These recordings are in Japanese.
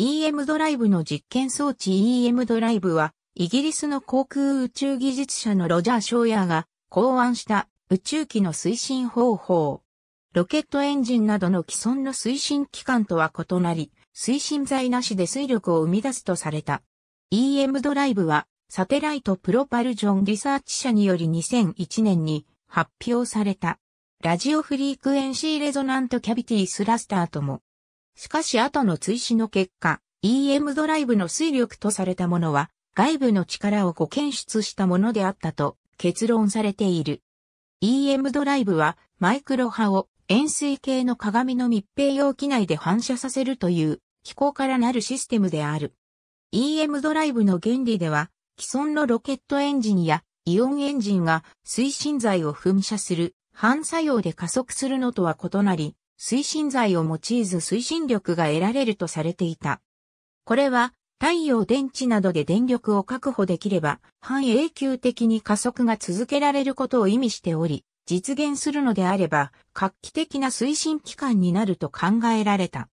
EM ドライブの実験装置 EM ドライブは、イギリスの航空宇宙技術者のロジャー・ショーヤーが考案した宇宙機の推進方法。ロケットエンジンなどの既存の推進機関とは異なり、推進剤なしで推力を生み出すとされた。EM ドライブは、サテライトプロパルジョンリサーチ社により2001年に発表された。ラジオフリークエンシーレゾナントキャビティスラスターともしかし後の追試の結果、EM ドライブの推力とされたものは、外部の力をご検出したものであったと結論されている。EM ドライブは、マイクロ波を円錐形の鏡の密閉容器内で反射させるという機構からなるシステムである。EM ドライブの原理では、既存のロケットエンジンやイオンエンジンが推進剤を噴射する反作用で加速するのとは異なり、推進剤を用いず推進力が得られるとされていた。これは太陽電池などで電力を確保できれば半永久的に加速が続けられることを意味しており、実現するのであれば画期的な推進機関になると考えられた。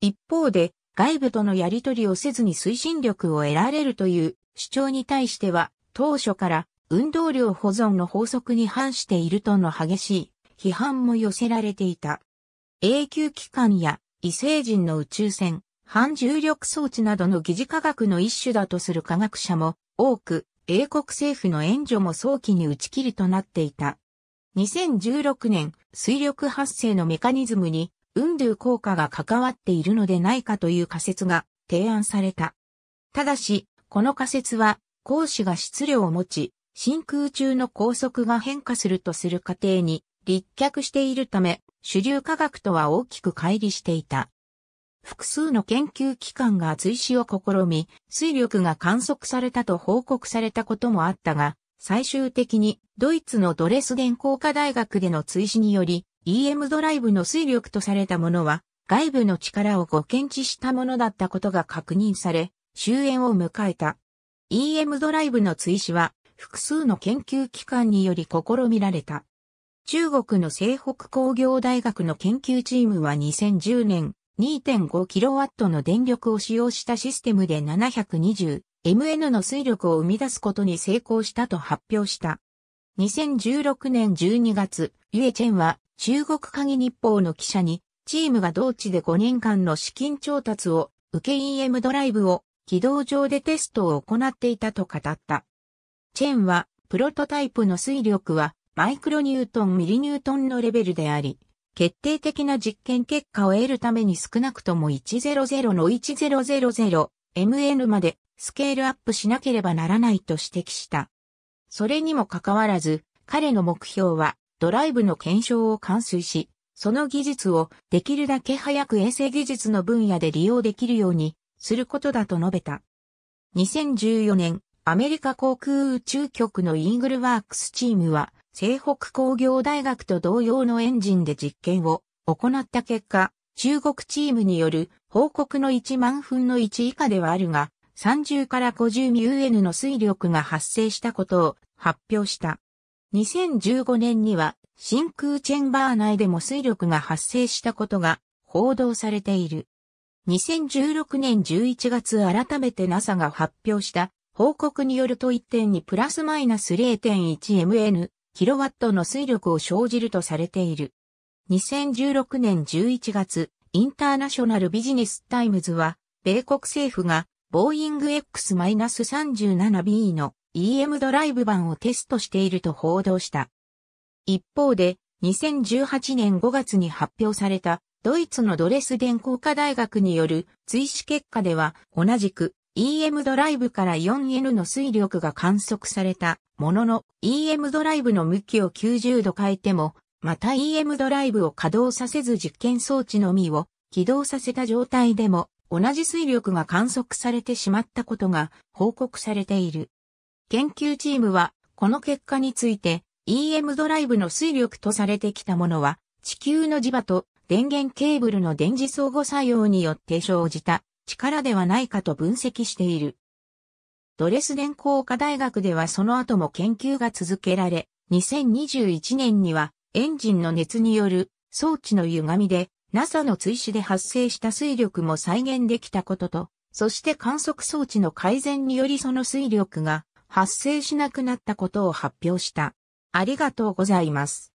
一方で外部とのやり取りをせずに推進力を得られるという主張に対しては当初から運動量保存の法則に反しているとの激しい批判も寄せられていた。永久機関や異星人の宇宙船、反重力装置などの疑似科学の一種だとする科学者も多く、英国政府の援助も早期に打ち切りとなっていた。2016年、水力発生のメカニズムに、運動効果が関わっているのでないかという仮説が提案された。ただし、この仮説は、光子が質量を持ち、真空中の高速が変化するとする過程に立脚しているため、主流科学とは大きく乖離していた。複数の研究機関が追試を試み、水力が観測されたと報告されたこともあったが、最終的にドイツのドレスデン工科大学での追試により、EM ドライブの水力とされたものは、外部の力をご検知したものだったことが確認され、終焉を迎えた。EM ドライブの追試は、複数の研究機関により試みられた。中国の西北工業大学の研究チームは2010年 2.5kW の電力を使用したシステムで 720MN の水力を生み出すことに成功したと発表した。2016年12月、ユエチェンは中国鍵日報の記者にチームが同地で5年間の資金調達を受け EM ドライブを軌道上でテストを行っていたと語った。チェンはプロトタイプの水力はマイクロニュートンミリニュートンのレベルであり、決定的な実験結果を得るために少なくとも100の 1000mn までスケールアップしなければならないと指摘した。それにもかかわらず、彼の目標はドライブの検証を完遂し、その技術をできるだけ早く衛星技術の分野で利用できるようにすることだと述べた。2014年、アメリカ航空宇宙局のイーグルワークスチームは、西北工業大学と同様のエンジンで実験を行った結果、中国チームによる報告の1万分の1以下ではあるが、30から50ミュ n の水力が発生したことを発表した。2015年には真空チェンバー内でも水力が発生したことが報道されている。2016年11月改めて NASA が発表した報告によると1点にプラスマイナス 0.1mN キロワットの水力を生じるとされている。2016年11月、インターナショナルビジネスタイムズは、米国政府が、ボーイング X-37B の EM ドライブ版をテストしていると報道した。一方で、2018年5月に発表された、ドイツのドレスデン工科大学による追試結果では、同じく EM ドライブから 4N の水力が観測されたものの EM ドライブの向きを90度変えてもまた EM ドライブを稼働させず実験装置のみを起動させた状態でも同じ水力が観測されてしまったことが報告されている。研究チームはこの結果について EM ドライブの水力とされてきたものは地球の磁場と電源ケーブルの電磁相互作用によって生じた力ではないかと分析している。ドレスデン工科大学ではその後も研究が続けられ、2021年にはエンジンの熱による装置の歪みで NASA の追試で発生した水力も再現できたことと、そして観測装置の改善によりその水力が発生しなくなったことを発表した。ありがとうございます。